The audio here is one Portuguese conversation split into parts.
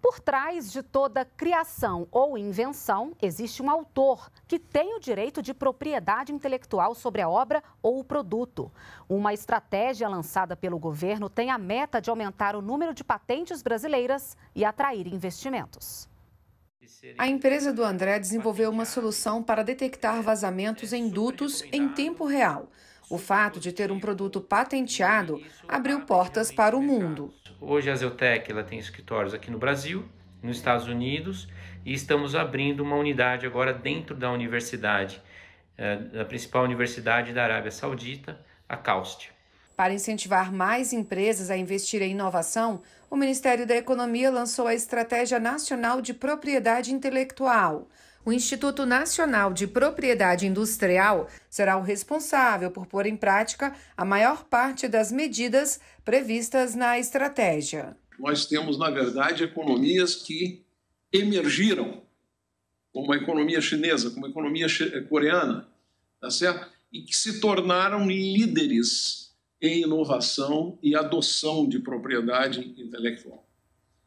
Por trás de toda criação ou invenção, existe um autor que tem o direito de propriedade intelectual sobre a obra ou o produto. Uma estratégia lançada pelo governo tem a meta de aumentar o número de patentes brasileiras e atrair investimentos. A empresa do André desenvolveu uma solução para detectar vazamentos em dutos em tempo real. O fato de ter um produto patenteado abriu portas para o mundo. Hoje a Zeltec ela tem escritórios aqui no Brasil, nos Estados Unidos e estamos abrindo uma unidade agora dentro da universidade, eh, da principal universidade da Arábia Saudita, a CAUST. Para incentivar mais empresas a investir em inovação, o Ministério da Economia lançou a Estratégia Nacional de Propriedade Intelectual. O Instituto Nacional de Propriedade Industrial será o responsável por pôr em prática a maior parte das medidas previstas na estratégia. Nós temos, na verdade, economias que emergiram, como a economia chinesa, como a economia coreana, tá certo? e que se tornaram líderes em inovação e adoção de propriedade intelectual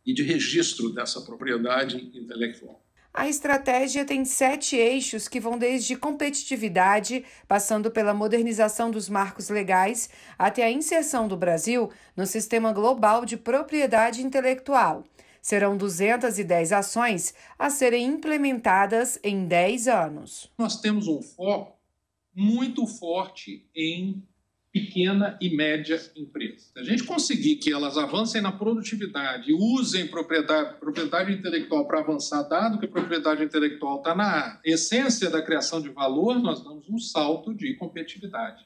e de registro dessa propriedade intelectual. A estratégia tem sete eixos que vão desde competitividade, passando pela modernização dos marcos legais, até a inserção do Brasil no sistema global de propriedade intelectual. Serão 210 ações a serem implementadas em 10 anos. Nós temos um foco muito forte em pequena e média empresa. Se a gente conseguir que elas avancem na produtividade, usem propriedade, propriedade intelectual para avançar, dado que a propriedade intelectual está na essência da criação de valor, nós damos um salto de competitividade.